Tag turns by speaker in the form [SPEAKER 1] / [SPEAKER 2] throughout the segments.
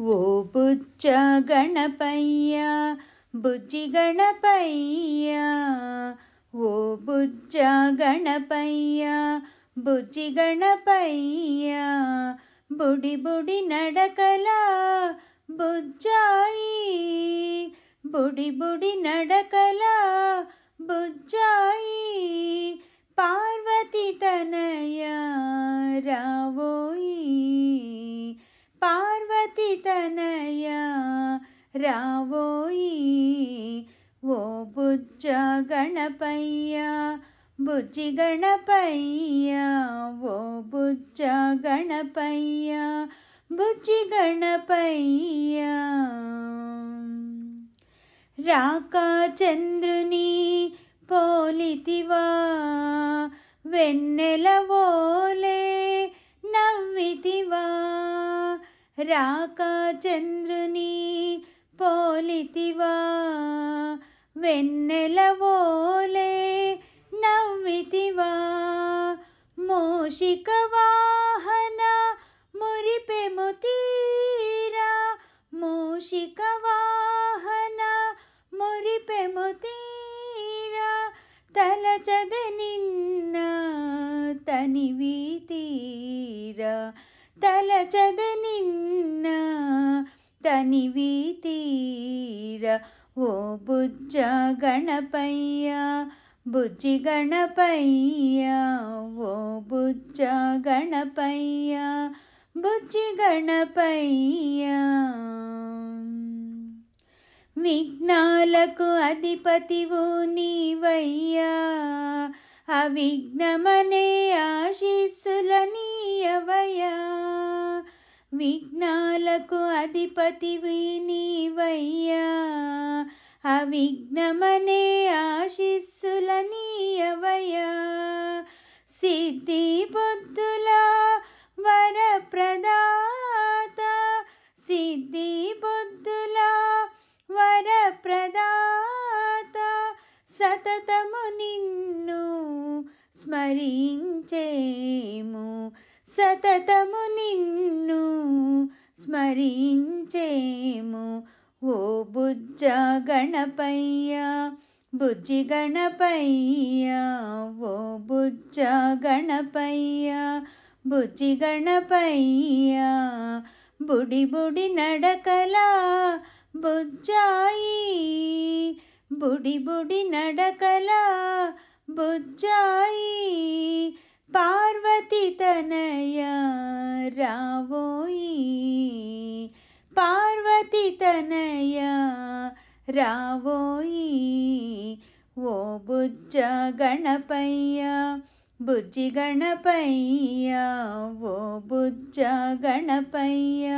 [SPEAKER 1] ओ बुच्च गणपय्या बुच्चि गणपय्या ओ बुच्च गणपय्या बुच्चि गणपय्या बुडी बुडी नडकला बुच्चाई बुडी बुडी नडकला बुच्चाई पार्वती तन రావోయి ఓ బుజ్జ గణపయ్య బుజ్జి గణపయ్య ఓ బుజ్జ గణపయ్య బుజ్జి గణపయ్య రాకా చంద్రుని పోలితివా వెన్నెలవోలే నవ్వితివా రాకా చంద్రుని పోలితివా వెన్నెలవోలే నవ్వితివా మూషిక వాహన మురిపెము తీరా మూషిక వాహన మురిపెము తీరా తలచద నిన్న తనివి తీరా తలచద నిన్న ತನಿವೀತೀರ ಓ ಬುಜ್ಜ ಗಣಪಯ್ಯ ಬುಜ್ಜಿ ಗಣಪಯ್ಯ ಓ ಬುಜ್ಜ ಗಣಪಯ್ಯ ಬುಜ್ಜಿ ಗಣಪಯ್ಯ విఘ్నాలకు అధిపతివు నీవయ్యా అవిఘ్నమనే ఆశీస్ విఘ్నాలకు అధిపతివి నీవయ్యా అవిఘ్నమనే ఆశిస్సుల నీయవయ్యా సిద్ధి బుద్ధుల వరప్రదాత సిద్ధి బుద్ధుల వరప్రదాత సతతము నిన్ను స్మరించేము సతతము నిన్ను స్మరించేము ఓ బుజ్జ గణపయ్య బుజ్జి గణపయ్య ఓ బుజ్జ గణపయ్య బుజ్జి గణపయ్య బుడి బుడి నడకలా బుజ్జాయి బుడి బుడి నడకలా బుజ్జాయి పార్వతి తనయ రావోయి పతి తనయ రావోయి ఓ బుజ్జ గణపయ్య బుజ్జి గణపయ్య ఓ బుజ్జ గణపయ్య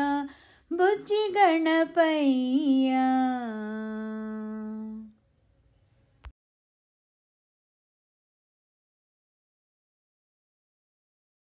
[SPEAKER 1] బుజ్జి గణపయ్య